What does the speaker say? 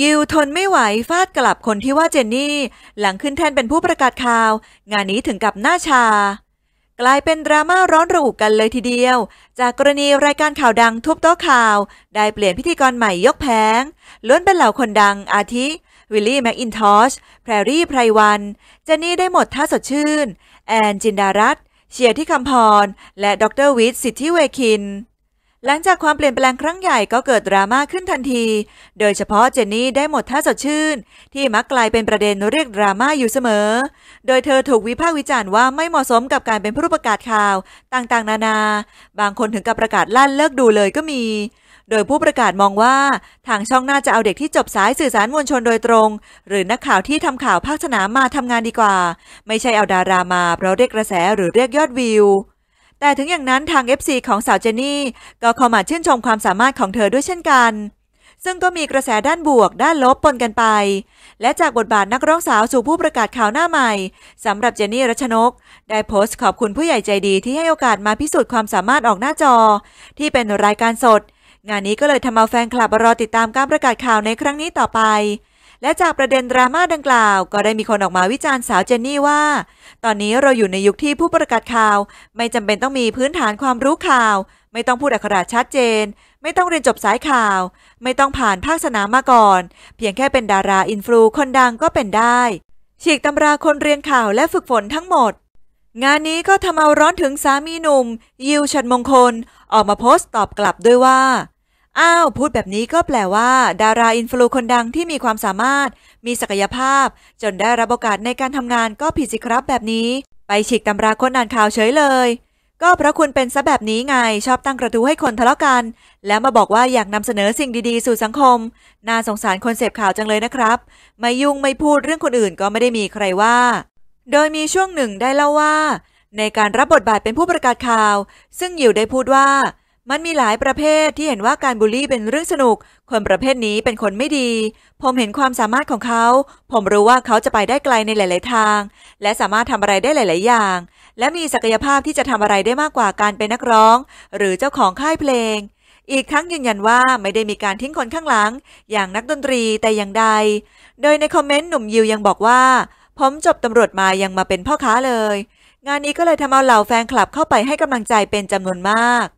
ยิวทนไม่ไหวฟาดกลับคนที่ว่าเจนนี่หลังขึ้นแท่นเป็นผู้ประกาศข่าว งานนี้ถึงกับหน้าชา กลายเป็นดราม่าร้อนระอุกกันเลยทีเดียว จากกรณีรายการข่าวดังทุบโต๊ะข่าว ได้เปลี่ยนพิธีกรใหม่ยกแผงล้วนเป็นเหล่าคนดังอาทิ วิลลี่แม็กอินทอชแพรรี่ไพรวัน เจนนี่ได้หมดท่าสดชื่น แอนจินดารัตเชียร์ที่คำพรและดรวิทสิทธิเวคินหลังจากความเปลี่ยนแปลงครั้งใหญ่ก็เกิดดราม่าขึ้นทันที โดยเฉพาะเจนนี่ได้หมดท่าสดชื่นที่มักกลายเป็นประเด็นเรียกดราม่าอยู่เสมอ โดยเธอถูกวิพากษ์วิจารณ์ว่าไม่เหมาะสมกับการเป็นผู้ประกาศข่าวต่างๆ นานา บางคนถึงกับประกาศลั่นเลิกดูเลยก็มี โดยผู้ประกาศมองว่าทางช่องน่าจะเอาเด็กที่จบสายสื่อสารมวลชนโดยตรง หรือนักข่าวที่ทำข่าวภาคสนามมาทำงานดีกว่า ไม่ใช่เอาดารามาเพราะเรียกกระแสหรือเรียกยอดวิวแต่ถึงอย่างนั้นทาง FC ของสาวเจนนี่ก็เข้ามาชื่นชมความสามารถของเธอด้วยเช่นกัน ซึ่งก็มีกระแสด้านบวก ด้านลบปนกันไป และจากบทบาทนักร้องสาวสู่ผู้ประกาศข่าวหน้าใหม่สำหรับเจนนี่รัชนก ได้โพสต์ขอบคุณผู้ใหญ่ใจดีที่ให้โอกาสมาพิสูจน์ความสามารถออกหน้าจอ ที่เป็นรายการสด งานนี้ก็เลยทำเอาแฟนคลับรอติดตามการประกาศข่าวในครั้งนี้ต่อไปและจากประเด็นดราม่าดังกล่าวก็ได้มีคนออกมาวิจารณ์สาวเจนนี่ว่า ตอนนี้เราอยู่ในยุคที่ผู้ประกาศข่าว ไม่จำเป็นต้องมีพื้นฐานความรู้ข่าว ไม่ต้องพูดอักขระชัดเจน ไม่ต้องเรียนจบสายข่าว ไม่ต้องผ่านภาคสนามมาก่อน เพียงแค่เป็นดาราอินฟลูคนดังก็เป็นได้ ฉีกตำราคนเรียนข่าวและฝึกฝนทั้งหมด งานนี้ก็ทำเอาร้อนถึงสามีหนุ่มยิวชัดมงคล ออกมาโพสต์ตอบกลับด้วยว่าอ้าวพูดแบบนี้ก็แปลว่า ดาราอินฟลูคนดังที่มีความสามารถ มีศักยภาพ จนได้รับโอกาสในการทำงานก็ผิดสิครับแบบนี้ ไปฉีกตำราคนอ่านข่าวเฉยเลย ก็เพราะคุณเป็นซะแบบนี้ไง ชอบตั้งกระทู้ให้คนทะเลาะกัน แล้วมาบอกว่าอยากนำเสนอสิ่งดีๆสู่สังคม น่าสงสารคนเสพข่าวจังเลยนะครับ ไม่ยุ่งไม่พูดเรื่องคนอื่นก็ไม่ได้มีใครว่า โดยมีช่วงหนึ่งได้เล่าว่า ในการรับบทบาทเป็นผู้ประกาศข่าว ซึ่งอยู่ได้พูดว่ามันมีหลายประเภทที่เห็นว่าการบูลลี่เป็นเรื่องสนุก คนประเภทนี้เป็นคนไม่ดี ผมเห็นความสามารถของเขา ผมรู้ว่าเขาจะไปได้ไกลในหลายๆทาง และสามารถทำอะไรได้หลายๆ อย่าง และมีศักยภาพที่จะทำอะไรได้มากกว่าการเป็นนักร้องหรือเจ้าของค่ายเพลง อีกครั้งยืนยันว่าไม่ได้มีการทิ้งคนข้างหลัง อย่างนักดนตรีแต่อย่างใด โดยในคอมเมนต์หนุ่มยิวยังบอกว่าผมจบตำรวจมายังมาเป็นพ่อค้าเลย งานนี้ก็เลยทำเอาเหล่าแฟนคลับเข้าไปให้กำลังใจเป็นจำนวนมาก